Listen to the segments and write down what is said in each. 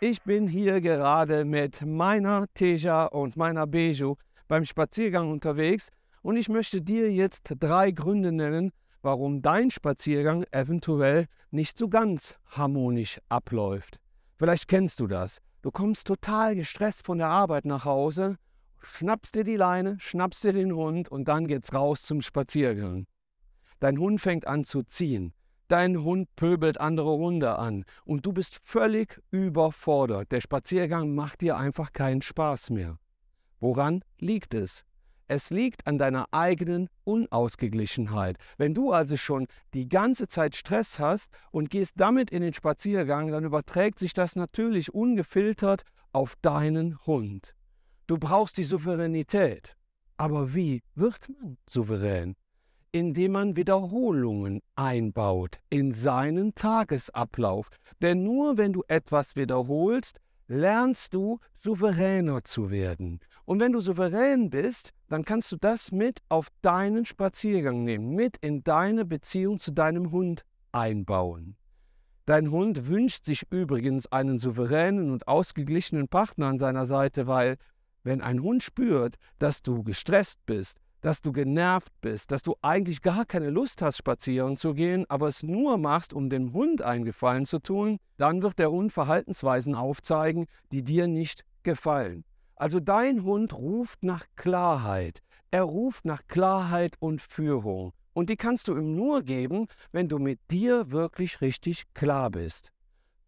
Ich bin hier gerade mit meiner Teja und meiner Beju beim Spaziergang unterwegs und ich möchte dir jetzt drei Gründe nennen, warum dein Spaziergang eventuell nicht so ganz harmonisch abläuft. Vielleicht kennst du das. Du kommst total gestresst von der Arbeit nach Hause schnappst dir die Leine, schnappst dir den Hund und dann geht's raus zum Spaziergang. Dein Hund fängt an zu ziehen. Dein Hund pöbelt andere Hunde an und du bist völlig überfordert. Der Spaziergang macht dir einfach keinen Spaß mehr. Woran liegt es? Es liegt an deiner eigenen Unausgeglichenheit. Wenn du also schon die ganze Zeit Stress hast und gehst damit in den Spaziergang, dann überträgt sich das natürlich ungefiltert auf deinen Hund. Du brauchst die Souveränität. Aber wie wird man souverän? Indem man Wiederholungen einbaut in seinen Tagesablauf. Denn nur wenn du etwas wiederholst, lernst du souveräner zu werden. Und wenn du souverän bist, dann kannst du das mit auf deinen Spaziergang nehmen, mit in deine Beziehung zu deinem Hund einbauen. Dein Hund wünscht sich übrigens einen souveränen und ausgeglichenen Partner an seiner Seite, weil wenn ein Hund spürt, dass du gestresst bist, dass du genervt bist, dass du eigentlich gar keine Lust hast, spazieren zu gehen, aber es nur machst, um dem Hund einen Gefallen zu tun, dann wird der Hund Verhaltensweisen aufzeigen, die dir nicht gefallen. Also dein Hund ruft nach Klarheit. Er ruft nach Klarheit und Führung. Und die kannst du ihm nur geben, wenn du mit dir wirklich richtig klar bist.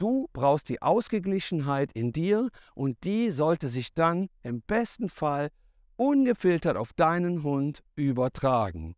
Du brauchst die Ausgeglichenheit in dir und die sollte sich dann im besten Fall ungefiltert auf deinen Hund übertragen.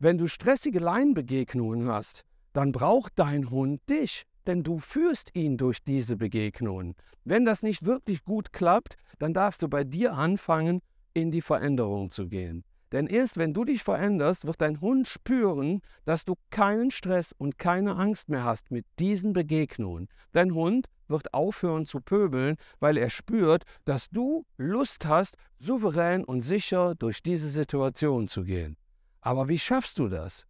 Wenn du stressige Laienbegegnungen hast, dann braucht dein Hund dich, denn du führst ihn durch diese Begegnungen. Wenn das nicht wirklich gut klappt, dann darfst du bei dir anfangen, in die Veränderung zu gehen. Denn erst wenn du dich veränderst, wird dein Hund spüren, dass du keinen Stress und keine Angst mehr hast mit diesen Begegnungen. Dein Hund wird aufhören zu pöbeln, weil er spürt, dass du Lust hast, souverän und sicher durch diese Situation zu gehen. Aber wie schaffst du das?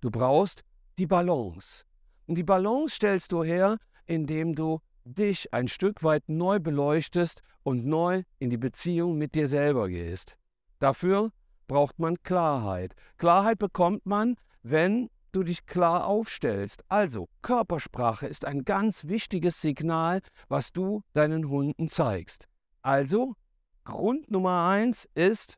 Du brauchst die Balance. Und die Balance stellst du her, indem du dich ein Stück weit neu beleuchtest und neu in die Beziehung mit dir selber gehst. Dafür braucht man Klarheit. Klarheit bekommt man, wenn du dich klar aufstellst. Also Körpersprache ist ein ganz wichtiges Signal, was du deinen Hunden zeigst. Also Grund Nummer eins ist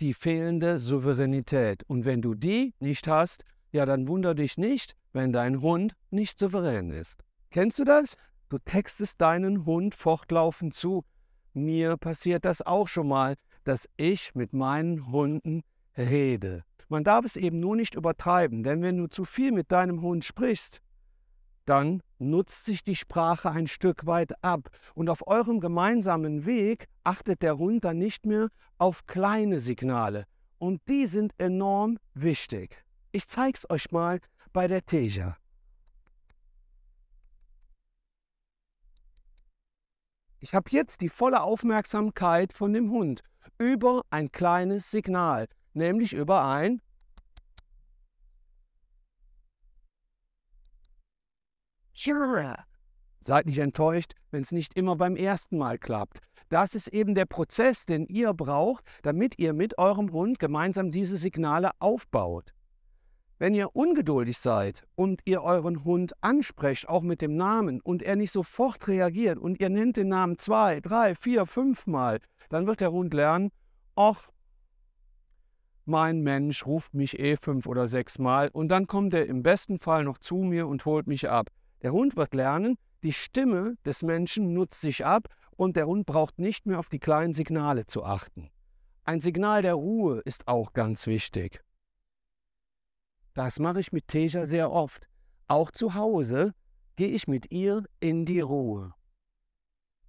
die fehlende Souveränität. Und wenn du die nicht hast, ja, dann wunder dich nicht, wenn dein Hund nicht souverän ist. Kennst du das? Du textest deinen Hund fortlaufend zu. Mir passiert das auch schon mal, dass ich mit meinen Hunden rede. Man darf es eben nur nicht übertreiben, denn wenn du zu viel mit deinem Hund sprichst, dann nutzt sich die Sprache ein Stück weit ab. Und auf eurem gemeinsamen Weg achtet der Hund dann nicht mehr auf kleine Signale. Und die sind enorm wichtig. Ich zeig's euch mal bei der Teja. Ich habe jetzt die volle Aufmerksamkeit von dem Hund über ein kleines Signal, nämlich über ein Sure. Seid nicht enttäuscht, wenn es nicht immer beim ersten Mal klappt. Das ist eben der Prozess, den ihr braucht, damit ihr mit eurem Hund gemeinsam diese Signale aufbaut. Wenn ihr ungeduldig seid und ihr euren Hund ansprecht, auch mit dem Namen, und er nicht sofort reagiert und ihr nennt den Namen zwei, drei, vier, fünf Mal, dann wird der Hund lernen, ach, mein Mensch ruft mich eh fünf oder sechs Mal und dann kommt er im besten Fall noch zu mir und holt mich ab. Der Hund wird lernen, die Stimme des Menschen nutzt sich ab und der Hund braucht nicht mehr auf die kleinen Signale zu achten. Ein Signal der Ruhe ist auch ganz wichtig. Das mache ich mit Teja sehr oft. Auch zu Hause gehe ich mit ihr in die Ruhe.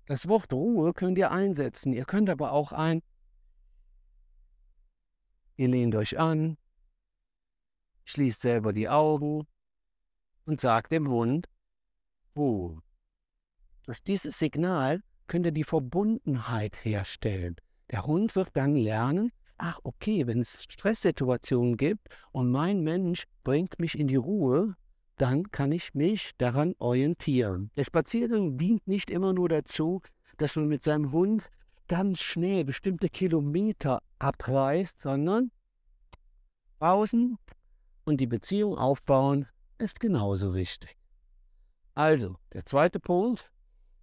Das Wort Ruhe könnt ihr einsetzen. Ihr könnt aber auch ein, ihr lehnt euch an, schließt selber die Augen und sagt dem Hund Ruhe. Durch dieses Signal könnt ihr die Verbundenheit herstellen. Der Hund wird dann lernen, ach okay, wenn es Stresssituationen gibt und mein Mensch bringt mich in die Ruhe, dann kann ich mich daran orientieren. Der Spaziergang dient nicht immer nur dazu, dass man mit seinem Hund ganz schnell bestimmte Kilometer abreißt, sondern draußen und die Beziehung aufbauen ist genauso wichtig. Also, der zweite Punkt,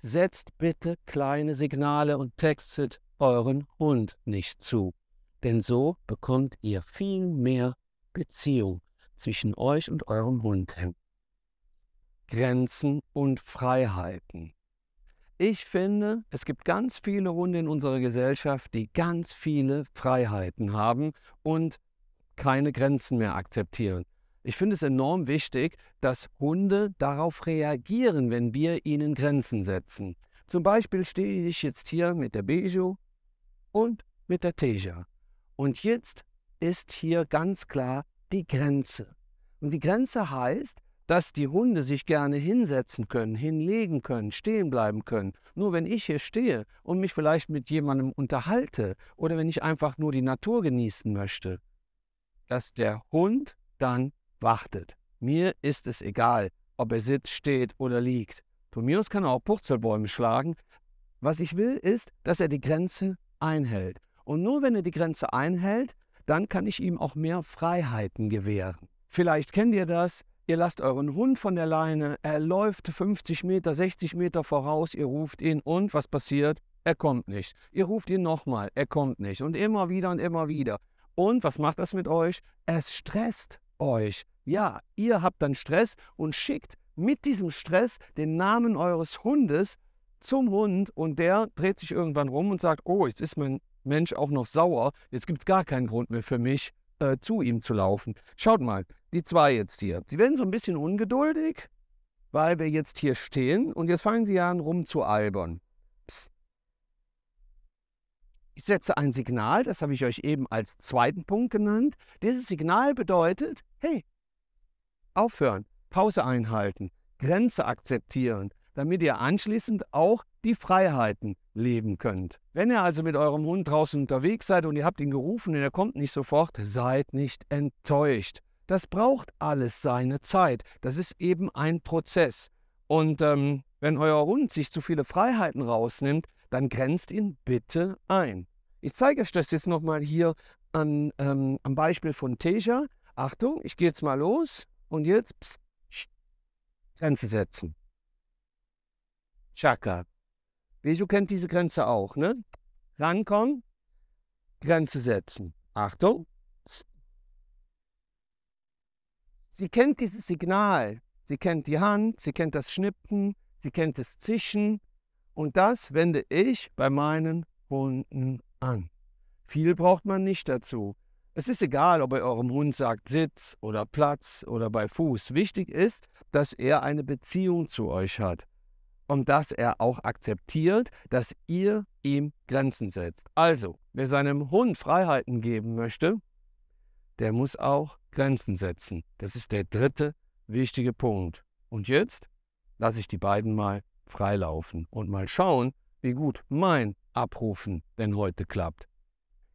setzt bitte kleine Signale und textet euren Hund nicht zu denn so bekommt ihr viel mehr Beziehung zwischen euch und eurem Hund hin. Grenzen und Freiheiten. Ich finde, es gibt ganz viele Hunde in unserer Gesellschaft, die ganz viele Freiheiten haben und keine Grenzen mehr akzeptieren. Ich finde es enorm wichtig, dass Hunde darauf reagieren, wenn wir ihnen Grenzen setzen. Zum Beispiel stehe ich jetzt hier mit der Bejo und mit der Teja. Und jetzt ist hier ganz klar die Grenze. Und die Grenze heißt, dass die Hunde sich gerne hinsetzen können, hinlegen können, stehen bleiben können. Nur wenn ich hier stehe und mich vielleicht mit jemandem unterhalte oder wenn ich einfach nur die Natur genießen möchte, dass der Hund dann wartet. Mir ist es egal, ob er sitzt, steht oder liegt. Von mir aus kann er auch Purzelbäume schlagen. Was ich will, ist, dass er die Grenze einhält. Und nur wenn er die Grenze einhält, dann kann ich ihm auch mehr Freiheiten gewähren. Vielleicht kennt ihr das. Ihr lasst euren Hund von der Leine, er läuft 50 Meter, 60 Meter voraus, ihr ruft ihn und was passiert? Er kommt nicht. Ihr ruft ihn nochmal, er kommt nicht. Und immer wieder und immer wieder. Und was macht das mit euch? Es stresst euch. Ja, ihr habt dann Stress und schickt mit diesem Stress den Namen eures Hundes zum Hund und der dreht sich irgendwann rum und sagt, oh, jetzt ist mein Mensch auch noch sauer. Jetzt gibt es gar keinen Grund mehr für mich, äh, zu ihm zu laufen. Schaut mal, die zwei jetzt hier. Sie werden so ein bisschen ungeduldig, weil wir jetzt hier stehen und jetzt fangen sie an, rumzualbern. Psst. Ich setze ein Signal, das habe ich euch eben als zweiten Punkt genannt. Dieses Signal bedeutet, hey, aufhören, Pause einhalten, Grenze akzeptieren, damit ihr anschließend auch die Freiheiten leben könnt. Wenn ihr also mit eurem Hund draußen unterwegs seid und ihr habt ihn gerufen und er kommt nicht sofort, seid nicht enttäuscht. Das braucht alles seine Zeit. Das ist eben ein Prozess. Und ähm, wenn euer Hund sich zu viele Freiheiten rausnimmt, dann grenzt ihn bitte ein. Ich zeige euch das jetzt nochmal hier an, ähm, am Beispiel von Teja. Achtung, ich gehe jetzt mal los und jetzt pst, pst, Grenze setzen. Chakra. Vesu kennt diese Grenze auch, ne? Rankommen, Grenze setzen. Achtung. Sie kennt dieses Signal. Sie kennt die Hand, sie kennt das Schnippen, sie kennt das Zischen. Und das wende ich bei meinen Hunden an. Viel braucht man nicht dazu. Es ist egal, ob ihr eurem Hund sagt Sitz oder Platz oder bei Fuß. Wichtig ist, dass er eine Beziehung zu euch hat und dass er auch akzeptiert, dass ihr ihm Grenzen setzt. Also, wer seinem Hund Freiheiten geben möchte, der muss auch Grenzen setzen. Das ist der dritte wichtige Punkt. Und jetzt lasse ich die beiden mal freilaufen und mal schauen, wie gut mein Abrufen denn heute klappt.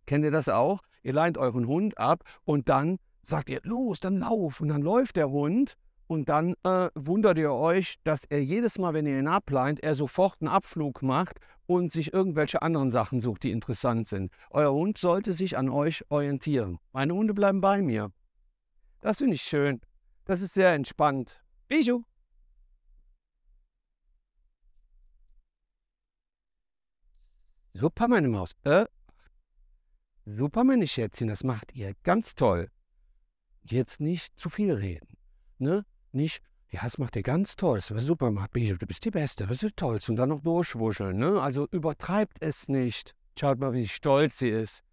Kennt ihr das auch? Ihr leint euren Hund ab und dann sagt ihr, los, dann lauf. Und dann läuft der Hund und dann äh, wundert ihr euch, dass er jedes Mal, wenn ihr ihn ablehnt, er sofort einen Abflug macht und sich irgendwelche anderen Sachen sucht, die interessant sind. Euer Hund sollte sich an euch orientieren. Meine Hunde bleiben bei mir. Das finde ich schön. Das ist sehr entspannt. Bijou! Super, meine Maus. Äh, super, meine Schätzchen, das macht ihr ganz toll. Jetzt nicht zu viel reden. Ne? nicht, ja, das macht ihr ganz toll, das war super, macht mich, du bist die Beste, das ist toll. Und dann noch durchwuscheln, ne? Also übertreibt es nicht. Schaut mal, wie stolz sie ist,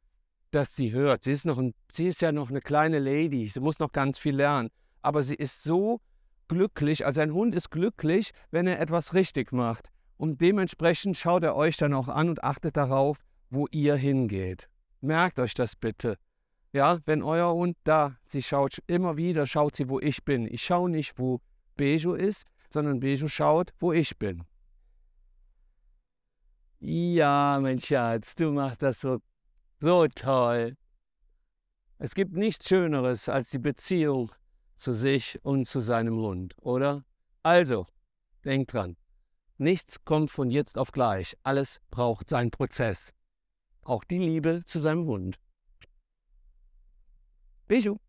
dass sie hört. Sie ist, noch ein, sie ist ja noch eine kleine Lady, sie muss noch ganz viel lernen. Aber sie ist so glücklich, also ein Hund ist glücklich, wenn er etwas richtig macht. Und dementsprechend schaut er euch dann auch an und achtet darauf, wo ihr hingeht. Merkt euch das bitte. Ja, wenn euer Hund da, sie schaut immer wieder, schaut sie, wo ich bin. Ich schaue nicht, wo Bejo ist, sondern Bejo schaut, wo ich bin. Ja, mein Schatz, du machst das so, so toll. Es gibt nichts Schöneres als die Beziehung zu sich und zu seinem Hund, oder? Also, denkt dran, nichts kommt von jetzt auf gleich. Alles braucht seinen Prozess. Auch die Liebe zu seinem Hund. Bisous